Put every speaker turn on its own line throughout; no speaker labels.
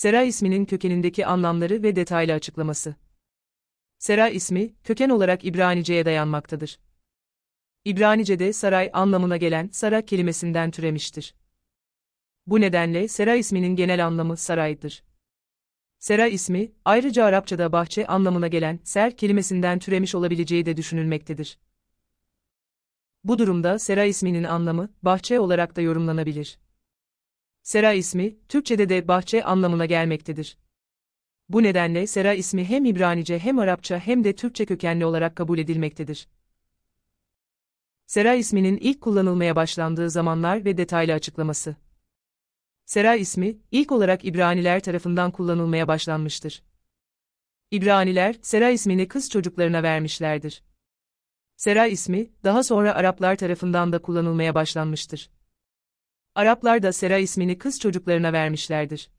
Sera isminin kökenindeki anlamları ve detaylı açıklaması. Sera ismi, köken olarak İbranice'ye dayanmaktadır. İbranice'de saray anlamına gelen sarak kelimesinden türemiştir. Bu nedenle sera isminin genel anlamı saraydır. Sera ismi, ayrıca Arapçada bahçe anlamına gelen ser kelimesinden türemiş olabileceği de düşünülmektedir. Bu durumda sera isminin anlamı, bahçe olarak da yorumlanabilir. Sera ismi, Türkçe'de de bahçe anlamına gelmektedir. Bu nedenle Sera ismi hem İbranice hem Arapça hem de Türkçe kökenli olarak kabul edilmektedir. Sera isminin ilk kullanılmaya başlandığı zamanlar ve detaylı açıklaması. Sera ismi, ilk olarak İbraniler tarafından kullanılmaya başlanmıştır. İbraniler, Sera ismini kız çocuklarına vermişlerdir. Sera ismi, daha sonra Araplar tarafından da kullanılmaya başlanmıştır. Araplar da Sera ismini kız çocuklarına vermişlerdir.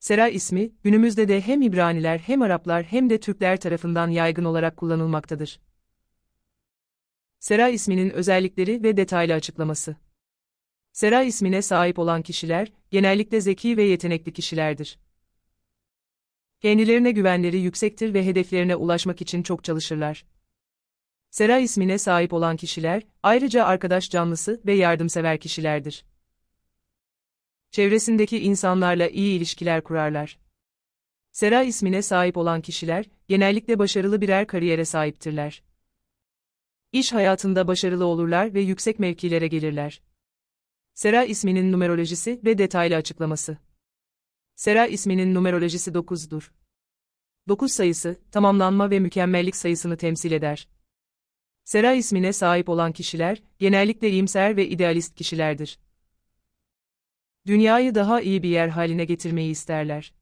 Sera ismi, günümüzde de hem İbraniler hem Araplar hem de Türkler tarafından yaygın olarak kullanılmaktadır. Sera isminin özellikleri ve detaylı açıklaması. Sera ismine sahip olan kişiler, genellikle zeki ve yetenekli kişilerdir. Kendilerine güvenleri yüksektir ve hedeflerine ulaşmak için çok çalışırlar. Sera ismine sahip olan kişiler, ayrıca arkadaş canlısı ve yardımsever kişilerdir çevresindeki insanlarla iyi ilişkiler kurarlar. Sera ismine sahip olan kişiler, genellikle başarılı birer kariyere sahiptirler. İş hayatında başarılı olurlar ve yüksek mevkilere gelirler. Sera isminin numerolojisi ve detaylı açıklaması. Sera isminin numerolojisi 9'dur. 9 sayısı, tamamlanma ve mükemmellik sayısını temsil eder. Sera ismine sahip olan kişiler, genellikle iyimser ve idealist kişilerdir dünyayı daha iyi bir yer haline getirmeyi isterler.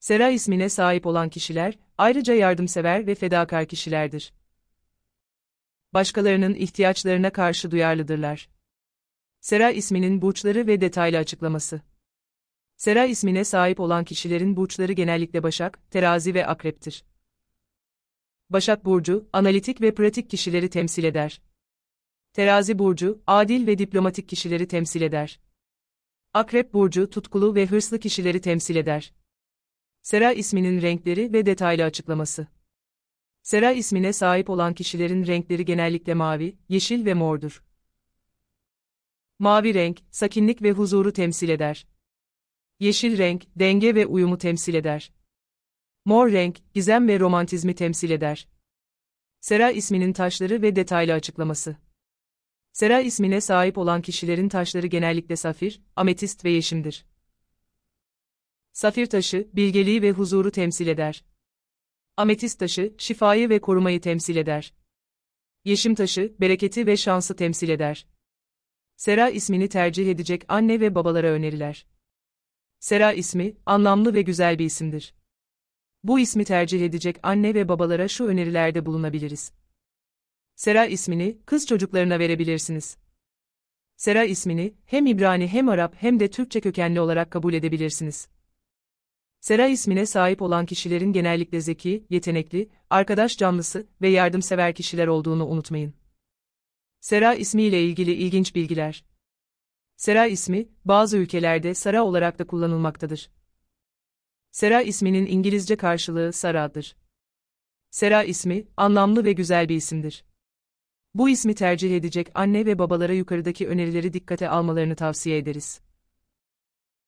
Sera ismine sahip olan kişiler, ayrıca yardımsever ve fedakar kişilerdir. Başkalarının ihtiyaçlarına karşı duyarlıdırlar. Sera isminin burçları ve detaylı açıklaması. Sera ismine sahip olan kişilerin burçları genellikle Başak, Terazi ve Akrep'tir. Başak burcu analitik ve pratik kişileri temsil eder. Terazi burcu adil ve diplomatik kişileri temsil eder. Akrep burcu tutkulu ve hırslı kişileri temsil eder. Sera isminin renkleri ve detaylı açıklaması. Sera ismine sahip olan kişilerin renkleri genellikle mavi, yeşil ve mordur. Mavi renk, sakinlik ve huzuru temsil eder. Yeşil renk, denge ve uyumu temsil eder. Mor renk, gizem ve romantizmi temsil eder. Sera isminin taşları ve detaylı açıklaması. Sera ismine sahip olan kişilerin taşları genellikle safir, ametist ve yeşimdir. Safir taşı, bilgeliği ve huzuru temsil eder. Ametist taşı, şifayı ve korumayı temsil eder. Yeşim taşı, bereketi ve şansı temsil eder. Sera ismini tercih edecek anne ve babalara öneriler. Sera ismi, anlamlı ve güzel bir isimdir. Bu ismi tercih edecek anne ve babalara şu önerilerde bulunabiliriz. Sera ismini kız çocuklarına verebilirsiniz. Sera ismini hem İbrani hem Arap hem de Türkçe kökenli olarak kabul edebilirsiniz. Sera ismine sahip olan kişilerin genellikle zeki, yetenekli, arkadaş canlısı ve yardımsever kişiler olduğunu unutmayın. Sera ismiyle ilgili ilginç bilgiler. Sera ismi, bazı ülkelerde Sara olarak da kullanılmaktadır. Sera isminin İngilizce karşılığı Sara'dır. Sera ismi, anlamlı ve güzel bir isimdir. Bu ismi tercih edecek anne ve babalara yukarıdaki önerileri dikkate almalarını tavsiye ederiz.